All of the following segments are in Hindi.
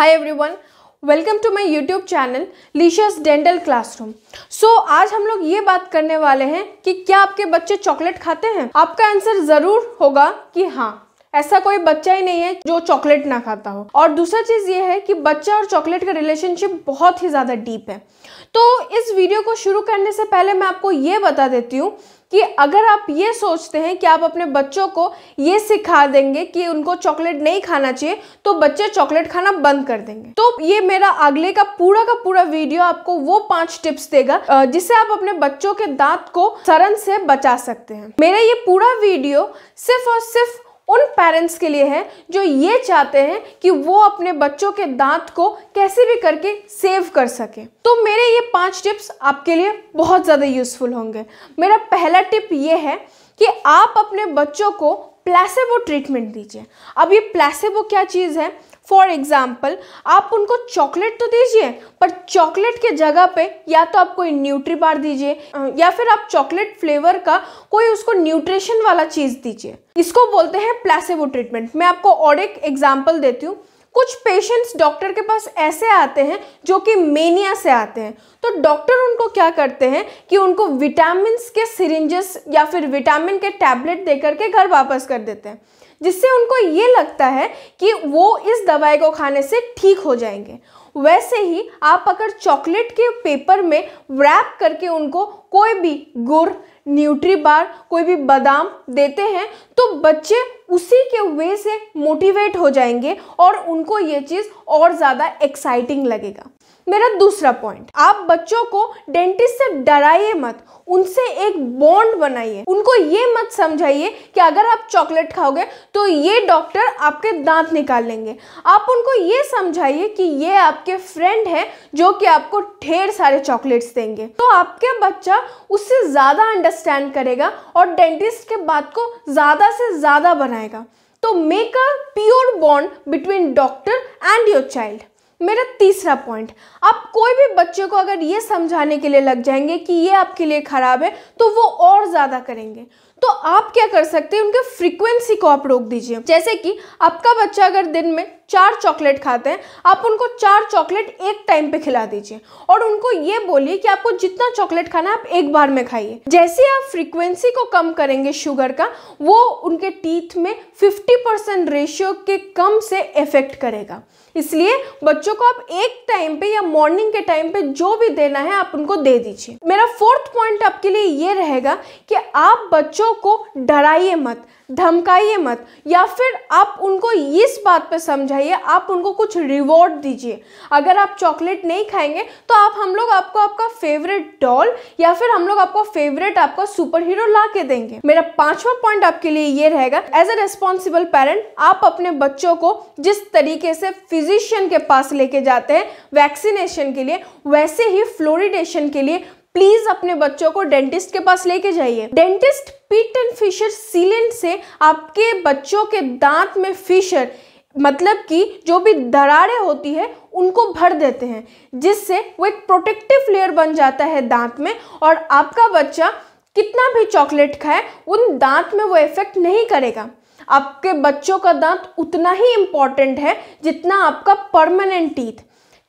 hi everyone welcome to my YouTube channel Licious dental classroom so आज हम लोग ये बात करने वाले हैं कि क्या आपके बच्चे चॉकलेट खाते हैं आपका आंसर ज़रूर होगा कि हाँ ऐसा कोई बच्चा ही नहीं है जो चॉकलेट ना खाता हो और दूसरा चीज़ ये है कि बच्चा और चॉकलेट का रिलेशनशिप बहुत ही ज़्यादा डीप है तो इस वीडियो को शुरू करने से पहले मैं आपको ये बता देती हूँ कि अगर आप ये सोचते हैं कि आप अपने बच्चों को ये सिखा देंगे कि उनको चॉकलेट नहीं खाना चाहिए तो बच्चे चॉकलेट खाना बंद कर देंगे तो ये मेरा अगले का पूरा का पूरा वीडियो आपको वो पांच टिप्स देगा जिससे आप अपने बच्चों के दांत को सरन से बचा सकते हैं मेरा ये पूरा वीडियो सिर्फ और सिर्फ उन पेरेंट्स के लिए है जो ये चाहते हैं कि वो अपने बच्चों के दांत को कैसे भी करके सेव कर सके तो मेरे ये पांच टिप्स आपके लिए बहुत ज़्यादा यूज़फुल होंगे मेरा पहला टिप ये है कि आप अपने बच्चों को प्लेसेबो ट्रीटमेंट दीजिए अब ये प्लेसेबो क्या चीज़ है फॉर एग्जाम्पल आप उनको चॉकलेट तो दीजिए पर चॉकलेट के जगह पे या तो आप कोई न्यूट्री बार दीजिए या फिर आप चॉकलेट फ्लेवर का कोई उसको न्यूट्रिशन वाला चीज़ दीजिए इसको बोलते हैं प्लेसेबो ट्रीटमेंट मैं आपको और एक एग्जाम्पल देती हूँ कुछ पेशेंट्स डॉक्टर के पास ऐसे आते हैं जो कि मेनिया से आते हैं तो डॉक्टर उनको क्या करते हैं कि उनको विटामिन के सिरिंजेस या फिर विटामिन के टैबलेट दे करके घर वापस कर देते हैं जिससे उनको ये लगता है कि वो इस दवाई को खाने से ठीक हो जाएंगे वैसे ही आप अगर चॉकलेट के पेपर में रैप करके उनको कोई भी गुड़ न्यूट्री बार कोई भी बादाम देते हैं तो बच्चे उसी के वे से मोटिवेट हो जाएंगे और उनको ये चीज़ और ज़्यादा एक्साइटिंग लगेगा मेरा दूसरा पॉइंट आप बच्चों को डेंटिस्ट से डराइए मत उनसे एक बॉन्ड बनाइए उनको ये मत समझाइए कि अगर आप चॉकलेट खाओगे तो ये डॉक्टर आपके दांत निकाल लेंगे आप उनको ये समझाइए कि ये आपके फ्रेंड हैं जो कि आपको ढेर सारे चॉकलेट्स देंगे तो आपके बच्चा उससे ज़्यादा अंडरस्टैंड करेगा और डेंटिस्ट के बात को ज़्यादा से ज़्यादा बनाएगा तो make a pure bond between doctor and your child मेरा तीसरा पॉइंट आप कोई भी बच्चे को अगर ये समझाने के लिए लग जाएंगे कि ये आपके लिए ख़राब है तो वो और ज़्यादा करेंगे तो आप क्या कर सकते हैं उनके फ्रीक्वेंसी को आप रोक दीजिए जैसे कि आपका बच्चा अगर दिन में चार चॉकलेट खाते हैं आप उनको चार चॉकलेट एक टाइम पे खिला दीजिए और उनको ये बोलिए कि आपको जितना चॉकलेट खाना है आप एक बार में खाइए जैसे आप फ्रीक्वेंसी को कम करेंगे शुगर का वो उनके टीथ में 50 परसेंट रेशियो के कम से इफेक्ट करेगा इसलिए बच्चों को आप एक टाइम पे या मॉर्निंग के टाइम पे जो भी देना है आप उनको दे दीजिए मेरा फोर्थ पॉइंट आपके लिए ये रहेगा कि आप बच्चों को डराइए मत धमकाइए मत या फिर आप उनको इस बात पे समझाइए चाहिए आप उनको कुछ रिवॉर्ड दीजिए अगर आप चॉकलेट नहीं खाएंगे तो आप हम लोग आपको आपका फेवरेट डॉल या फिर हम लोग आपको फेवरेट आपका सुपर हीरो ला के देंगे मेरा पांचवा पॉइंट आपके लिए ये रहेगा एज ए रेस्पॉन्सिबल पेरेंट आप अपने बच्चों को जिस तरीके से फिजिशियन के पास लेके जाते हैं वैक्सीनेशन के लिए वैसे ही फ्लोरिडेशन के लिए प्लीज अपने बच्चों को डेंटिस्ट के पास लेके जाइए डेंटिस्ट पीट एंड फिशर सीलेंट से आपके बच्चों के दांत में फिशर मतलब कि जो भी दरारें होती है उनको भर देते हैं जिससे वो एक प्रोटेक्टिव लेयर बन जाता है दांत में और आपका बच्चा कितना भी चॉकलेट खाए उन दांत में वो इफ़ेक्ट नहीं करेगा आपके बच्चों का दांत उतना ही इम्पॉर्टेंट है जितना आपका परमानेंट टीथ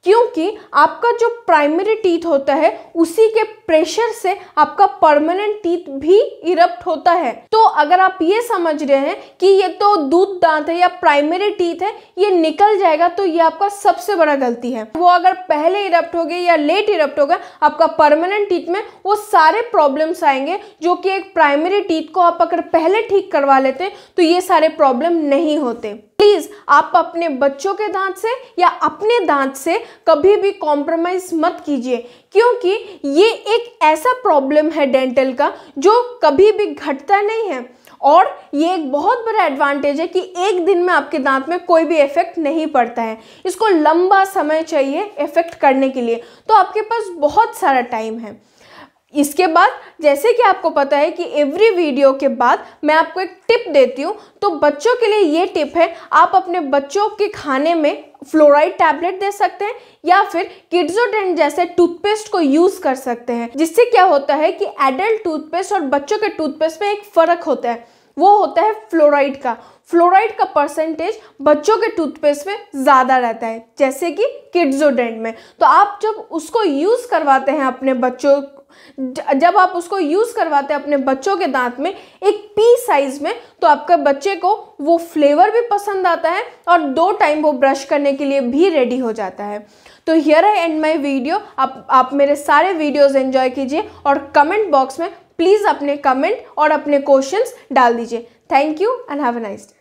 क्योंकि आपका जो प्राइमरी टीथ होता है उसी के प्रेशर से आपका परमानेंट टीथ भी इरप्ट होता है तो अगर आप ये समझ रहे हैं कि ये तो दूध दांत है या प्राइमरी टीथ है ये निकल जाएगा तो ये आपका सबसे बड़ा गलती है वो अगर पहले इरप्ट हो गए या लेट इरप्ट हो गए आपका परमानेंट टीथ में वो सारे प्रॉब्लम्स आएंगे जो कि एक प्राइमरी टीथ को आप अगर पहले ठीक करवा लेते तो ये सारे प्रॉब्लम नहीं होते प्लीज़ आप अपने बच्चों के दांत से या अपने दांत से कभी भी कॉम्प्रोमाइज़ मत कीजिए क्योंकि ये एक ऐसा प्रॉब्लम है डेंटल का जो कभी भी घटता नहीं है और ये एक बहुत बड़ा एडवांटेज है कि एक दिन में आपके दांत में कोई भी इफेक्ट नहीं पड़ता है इसको लंबा समय चाहिए इफेक्ट करने के लिए तो आपके पास बहुत सारा टाइम है इसके बाद जैसे कि आपको पता है कि एवरी वीडियो के बाद मैं आपको एक टिप देती हूँ तो बच्चों के लिए ये टिप है आप अपने बच्चों के खाने में फ्लोराइड टैबलेट दे सकते हैं या फिर किड्जोडेंट जैसे टूथपेस्ट को यूज कर सकते हैं जिससे क्या होता है कि एडल्ट टूथपेस्ट और बच्चों के टूथपेस्ट में एक फर्क होता है वो होता है फ्लोराइड का फ्लोराइड का परसेंटेज बच्चों के टूथपेस्ट में ज़्यादा रहता है जैसे कि किड्जोडेंट में तो आप जब उसको यूज़ करवाते हैं अपने बच्चों जब आप उसको यूज़ करवाते हैं अपने बच्चों के दांत में एक पी साइज में तो आपके बच्चे को वो फ्लेवर भी पसंद आता है और दो टाइम वो ब्रश करने के लिए भी रेडी हो जाता है तो here I end my video आप आप मेरे सारे वीडियोस एंजॉय कीजिए और कमेंट बॉक्स में प्लीज़ अपने कमेंट और अपने क्वेश्चंस डाल दीजिए thank you and have a nice day